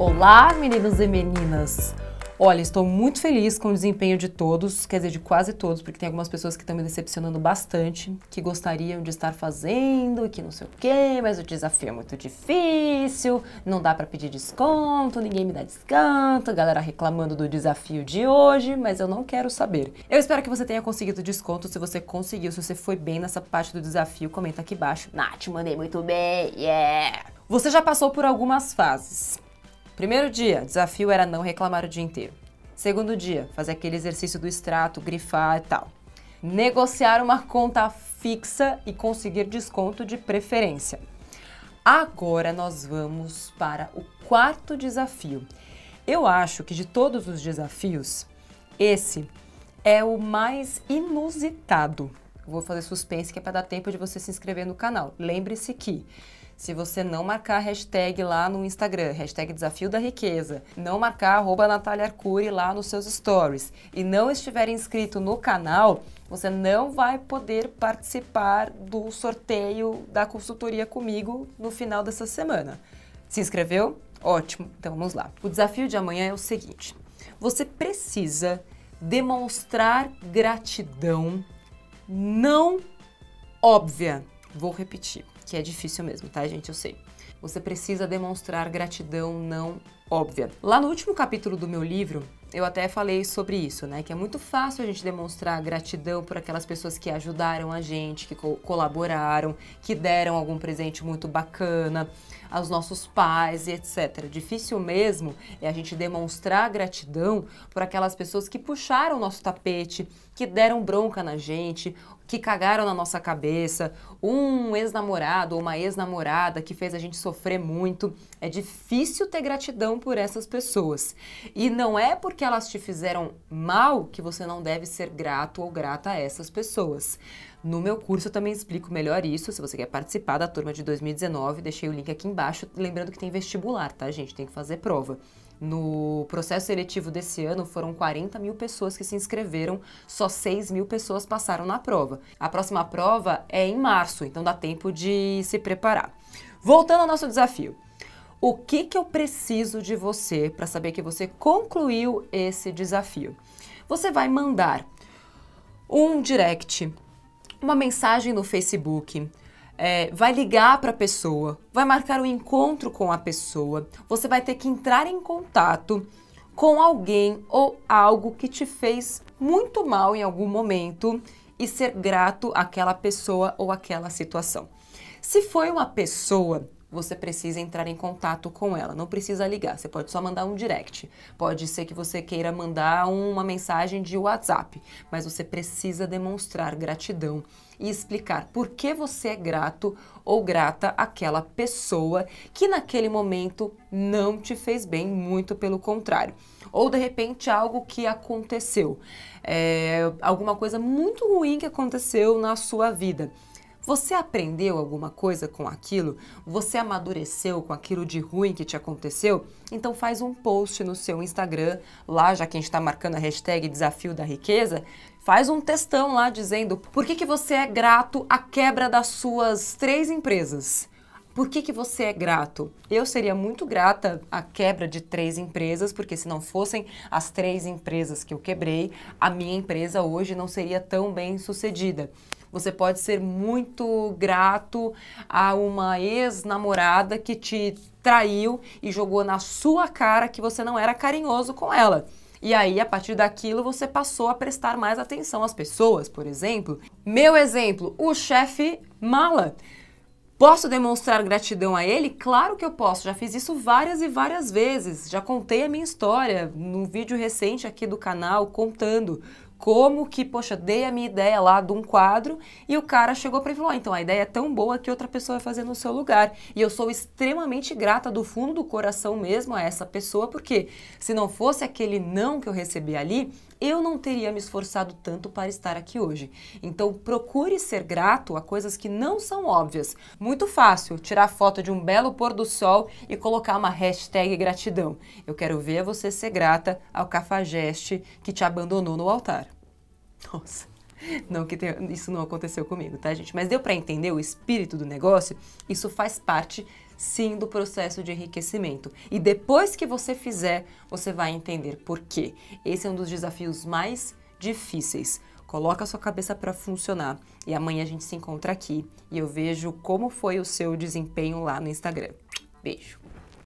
Olá, meninos e meninas! Olha, estou muito feliz com o desempenho de todos, quer dizer, de quase todos, porque tem algumas pessoas que estão me decepcionando bastante, que gostariam de estar fazendo, que não sei o quê, mas o desafio é muito difícil, não dá para pedir desconto, ninguém me dá desconto, galera reclamando do desafio de hoje, mas eu não quero saber. Eu espero que você tenha conseguido desconto, se você conseguiu, se você foi bem nessa parte do desafio, comenta aqui embaixo. Nath, mandei muito bem, yeah! Você já passou por algumas fases. Primeiro dia, desafio era não reclamar o dia inteiro. Segundo dia, fazer aquele exercício do extrato, grifar e tal. Negociar uma conta fixa e conseguir desconto de preferência. Agora nós vamos para o quarto desafio. Eu acho que de todos os desafios, esse é o mais inusitado. Vou fazer suspense que é para dar tempo de você se inscrever no canal. Lembre-se que se você não marcar a hashtag lá no Instagram, hashtag Desafio da Riqueza, não marcar arroba Natália Arcuri lá nos seus stories e não estiver inscrito no canal, você não vai poder participar do sorteio da consultoria comigo no final dessa semana. Se inscreveu? Ótimo, então vamos lá. O desafio de amanhã é o seguinte: você precisa demonstrar gratidão não óbvia Vou repetir, que é difícil mesmo, tá, gente? Eu sei. Você precisa demonstrar gratidão não óbvia. Lá no último capítulo do meu livro, eu até falei sobre isso, né? Que é muito fácil a gente demonstrar gratidão por aquelas pessoas que ajudaram a gente, que co colaboraram, que deram algum presente muito bacana aos nossos pais e etc. Difícil mesmo é a gente demonstrar gratidão por aquelas pessoas que puxaram o nosso tapete, que deram bronca na gente que cagaram na nossa cabeça, um ex-namorado ou uma ex-namorada que fez a gente sofrer muito. É difícil ter gratidão por essas pessoas. E não é porque elas te fizeram mal que você não deve ser grato ou grata a essas pessoas. No meu curso eu também explico melhor isso. Se você quer participar da turma de 2019, deixei o link aqui embaixo. Lembrando que tem vestibular, tá, gente? Tem que fazer prova. No processo seletivo desse ano foram 40 mil pessoas que se inscreveram, só 6 mil pessoas passaram na prova. A próxima prova é em março, então dá tempo de se preparar. Voltando ao nosso desafio. O que, que eu preciso de você para saber que você concluiu esse desafio? Você vai mandar um direct, uma mensagem no Facebook, é, vai ligar para a pessoa, vai marcar um encontro com a pessoa. Você vai ter que entrar em contato com alguém ou algo que te fez muito mal em algum momento e ser grato àquela pessoa ou àquela situação. Se foi uma pessoa você precisa entrar em contato com ela. Não precisa ligar, você pode só mandar um direct. Pode ser que você queira mandar uma mensagem de WhatsApp, mas você precisa demonstrar gratidão e explicar por que você é grato ou grata àquela pessoa que naquele momento não te fez bem, muito pelo contrário. Ou de repente algo que aconteceu, é, alguma coisa muito ruim que aconteceu na sua vida. Você aprendeu alguma coisa com aquilo? Você amadureceu com aquilo de ruim que te aconteceu? Então faz um post no seu Instagram, lá já que a gente está marcando a hashtag Desafio da Riqueza, faz um testão lá dizendo por que, que você é grato à quebra das suas três empresas. Por que, que você é grato? Eu seria muito grata à quebra de três empresas, porque se não fossem as três empresas que eu quebrei, a minha empresa hoje não seria tão bem sucedida. Você pode ser muito grato a uma ex-namorada que te traiu e jogou na sua cara que você não era carinhoso com ela. E aí, a partir daquilo, você passou a prestar mais atenção às pessoas, por exemplo. Meu exemplo, o chefe mala. Posso demonstrar gratidão a ele? Claro que eu posso. Já fiz isso várias e várias vezes. Já contei a minha história num vídeo recente aqui do canal contando como que, poxa, dei a minha ideia lá de um quadro e o cara chegou para mim e falou: então a ideia é tão boa que outra pessoa vai fazer no seu lugar. E eu sou extremamente grata do fundo do coração mesmo a essa pessoa, porque se não fosse aquele não que eu recebi ali, eu não teria me esforçado tanto para estar aqui hoje. Então procure ser grato a coisas que não são óbvias. Muito fácil tirar foto de um belo pôr do sol e colocar uma hashtag gratidão. Eu quero ver você ser grata ao cafajeste que te abandonou no altar. Nossa. Não que tenha, isso não aconteceu comigo, tá, gente? Mas deu para entender o espírito do negócio? Isso faz parte sim do processo de enriquecimento. E depois que você fizer, você vai entender por quê. Esse é um dos desafios mais difíceis. Coloca a sua cabeça para funcionar e amanhã a gente se encontra aqui e eu vejo como foi o seu desempenho lá no Instagram. Beijo.